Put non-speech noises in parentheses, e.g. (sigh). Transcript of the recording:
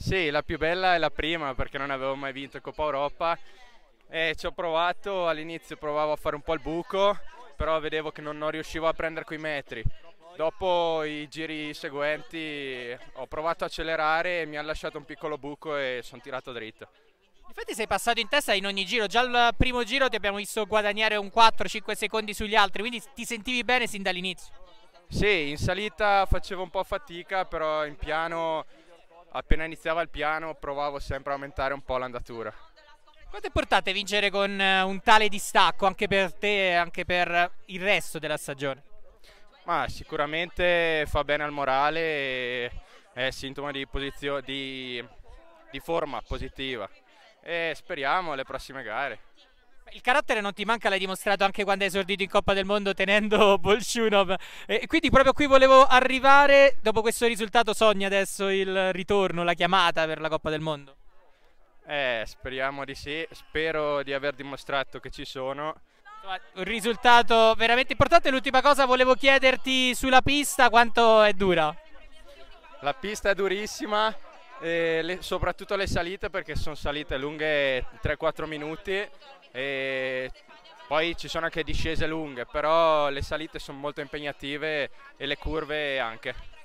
Sì, la più bella è la prima perché non avevo mai vinto Coppa Europa e ci ho provato, all'inizio provavo a fare un po' il buco, però vedevo che non, non riuscivo a prendere quei metri. Dopo i giri seguenti ho provato a accelerare e mi ha lasciato un piccolo buco e sono tirato dritto. Infatti sei passato in testa in ogni giro, già al primo giro ti abbiamo visto guadagnare un 4-5 secondi sugli altri, quindi ti sentivi bene sin dall'inizio. Sì, in salita facevo un po' fatica, però in piano appena iniziava il piano provavo sempre a aumentare un po' l'andatura. Quanto è portato vincere con eh, un tale distacco anche per te e anche per il resto della stagione? Ma sicuramente fa bene al morale e è sintomo di, di, di forma positiva e speriamo alle prossime gare. Il carattere non ti manca, l'hai dimostrato anche quando hai esordito in Coppa del Mondo tenendo (laughs) Bolshunov. E quindi proprio qui volevo arrivare, dopo questo risultato sogni adesso il ritorno, la chiamata per la Coppa del Mondo. Eh, speriamo di sì, spero di aver dimostrato che ci sono. Un risultato veramente importante. L'ultima cosa volevo chiederti sulla pista quanto è dura. La pista è durissima, eh, le, soprattutto le salite perché sono salite lunghe 3-4 minuti e poi ci sono anche discese lunghe, però le salite sono molto impegnative e le curve anche.